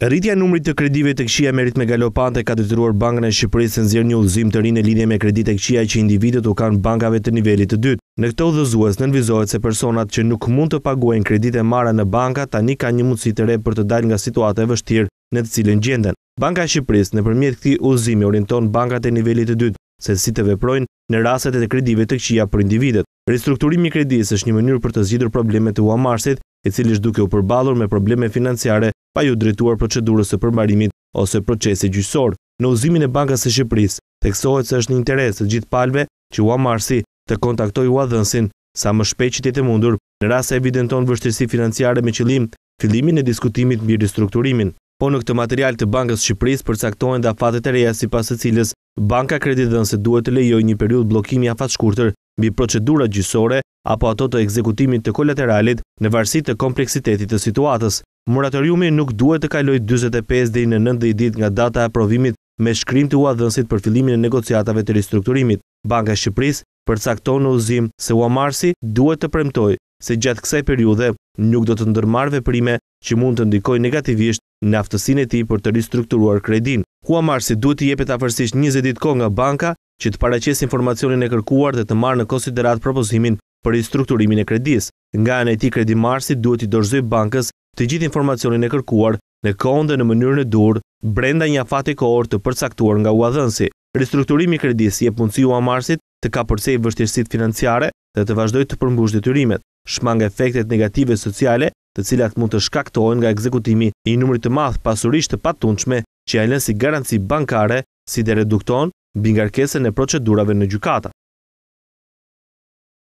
Rritja e numrit të kredive të këqija me me galopante ka detyruar Bankën e Shqipërisë të nxjerrë një udhëzim të rinë në lidhje me kreditë të këqija që individët u kanë bankave të nivelit të dytë. Në këtë udhëzues nënvizohet se personat që nuk mund të paguajnë kreditë marra në banka tani kanë një mundësi të re për të dalë nga situata e vështirë në të cilën gjenden. Banka e Shqipërisë nëpërmjet këtij udhëzimi orienton bankat e nivelit të dytë se si të veprojnë në rastet e kredive të këqija për individët. Ristrukturimi i kredisë është një mënyrë për të zgjidhur problemet e huamarsit i cili është duke u përballur me probleme financiare pa iu drejtuar procedurës së përmbarimit ose procesi gjyqësor. Në uzimin e Bankës së Shqipërisë theksohet se është në interes të gjithë palëve që u marrsi të kontaktojë uadhënsin sa më shpejt që të mundur në rast se evidenton vështirësi financiare me qëllim fillimin e diskutimit mbi ristrukturimin. Po në këtë material të Bankës së Shqipërisë përcaktohen dha e reja sipas të cilës Banka Kreditdhënëse duhet të lejojë një periudhë bllokimi afatshkurtër mbi procedurat gjyqësore apo ato të ekzekutimit të kolateralit në varsit të kompleksitetit të situatës. Moratoriumi nuk duhet të kaloj 25 dhe i në 90 dit nga data e me shkrim të uadhënsit për filimin e negociatave të ristrukturimit. Banka Shqipëris përcakton në uzim se marsi duhet të premtoj se gjatë kse periude nuk do të ndërmarve veprime që mund të ndikoj negativisht në aftësin e ti për të ristrukturuar kredin. Uamarsi duhet të jepet afërsisht 20 dit ko nga banka që të paracjes informacionin e kërkuar dhe të marë në konsiderat propozimin për restrukturimin e kredis. Nga anë e ti kredi marsi duhet i dorëzoj bankës të gjithë informacionin e kërkuar në kohën dhe në mënyrën e dur, brenda një afati kohër të përcaktuar nga uadhënsi. Restrukturimi kredis je punci u amarsit të ka përsej vështirësit financiare dhe të vazhdoj të përmbush detyrimet, shmang efektet negative sociale të cilat mund të shkaktojnë nga ekzekutimi i numrit të madh pasurisht të patunçme që lënë si garanci bankare si dhe redukton e procedurave në gjukata.